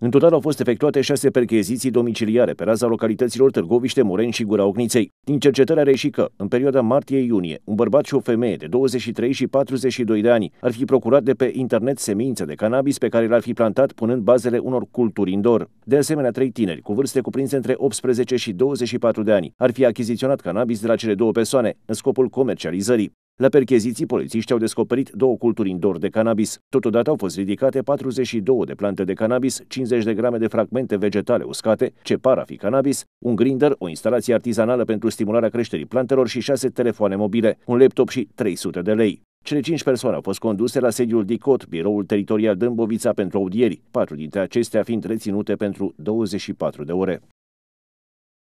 În total au fost efectuate șase percheziții domiciliare pe raza localităților Târgoviște, Muren și Gura Ogniței. Din cercetarea reși că, în perioada martie-iunie, un bărbat și o femeie de 23 și 42 de ani ar fi procurat de pe internet semințe de cannabis pe care le-ar fi plantat punând bazele unor culturi indoor. De asemenea, trei tineri cu vârste cuprinse între 18 și 24 de ani ar fi achiziționat cannabis de la cele două persoane în scopul comercializării. La percheziții, polițiști au descoperit două culturi indoor de cannabis. Totodată au fost ridicate 42 de plante de cannabis, 50 de grame de fragmente vegetale uscate, ce par a fi cannabis, un grinder, o instalație artizanală pentru stimularea creșterii plantelor și șase telefoane mobile, un laptop și 300 de lei. Cele cinci persoane au fost conduse la sediul DICOT, biroul teritorial Dâmbovița pentru audieri, patru dintre acestea fiind reținute pentru 24 de ore.